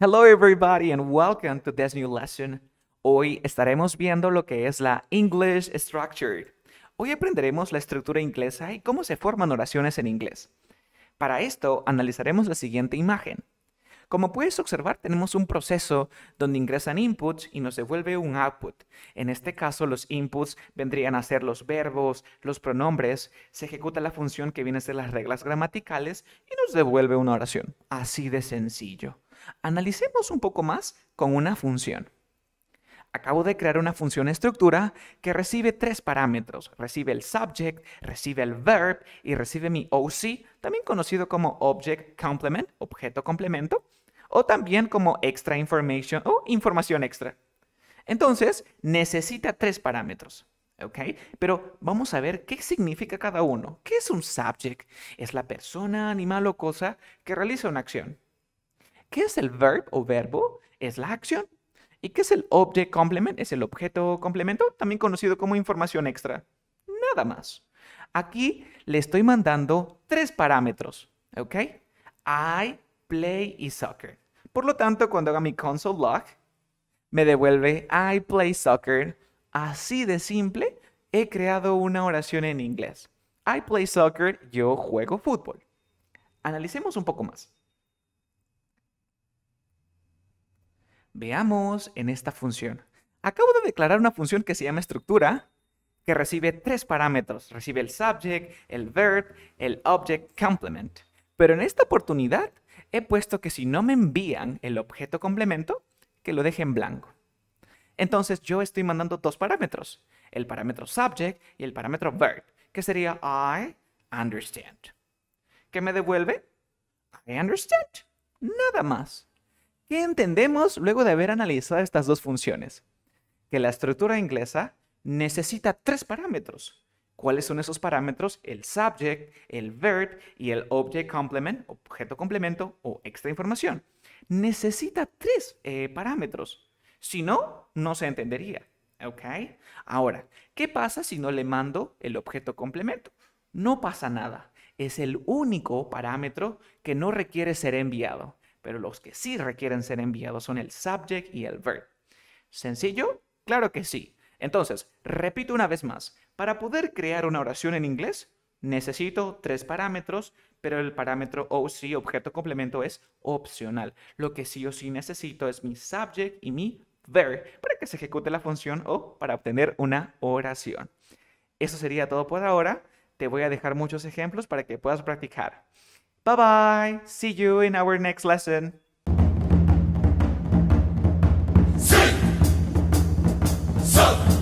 Hello everybody and welcome to this new lesson. Hoy estaremos viendo lo que es la English Structure. Hoy aprenderemos la estructura inglesa y cómo se forman oraciones en inglés. Para esto analizaremos la siguiente imagen. Como puedes observar, tenemos un proceso donde ingresan inputs y nos devuelve un output. En este caso, los inputs vendrían a ser los verbos, los pronombres, se ejecuta la función que viene a ser las reglas gramaticales y nos devuelve una oración. Así de sencillo. Analicemos un poco más con una función. Acabo de crear una función estructura que recibe tres parámetros. Recibe el subject, recibe el verb y recibe mi OC, también conocido como object complement, objeto complemento, o también como extra information o información extra. Entonces, necesita tres parámetros. ¿ok? Pero vamos a ver qué significa cada uno. ¿Qué es un subject? Es la persona, animal o cosa que realiza una acción. ¿Qué es el verb o verbo? Es la acción. ¿Y qué es el object complement? Es el objeto complemento, también conocido como información extra. Nada más. Aquí le estoy mandando tres parámetros, ¿ok? I, play y soccer. Por lo tanto, cuando haga mi console log, me devuelve I play soccer. Así de simple, he creado una oración en inglés. I play soccer, yo juego fútbol. Analicemos un poco más. Veamos en esta función. Acabo de declarar una función que se llama estructura, que recibe tres parámetros. Recibe el subject, el verb, el object complement. Pero en esta oportunidad he puesto que si no me envían el objeto complemento, que lo deje en blanco. Entonces yo estoy mandando dos parámetros, el parámetro subject y el parámetro verb, que sería I understand. ¿Qué me devuelve? I understand. Nada más. ¿Qué entendemos luego de haber analizado estas dos funciones? Que la estructura inglesa necesita tres parámetros. ¿Cuáles son esos parámetros? El subject, el verb y el object complement, objeto complemento o extra información. Necesita tres eh, parámetros. Si no, no se entendería. ¿Ok? Ahora, ¿qué pasa si no le mando el objeto complemento? No pasa nada. Es el único parámetro que no requiere ser enviado pero los que sí requieren ser enviados son el subject y el verb. ¿Sencillo? Claro que sí. Entonces, repito una vez más, para poder crear una oración en inglés, necesito tres parámetros, pero el parámetro o OC, objeto complemento, es opcional. Lo que sí o sí necesito es mi subject y mi verb para que se ejecute la función o para obtener una oración. Eso sería todo por ahora. Te voy a dejar muchos ejemplos para que puedas practicar. Bye-bye. See you in our next lesson. Sing!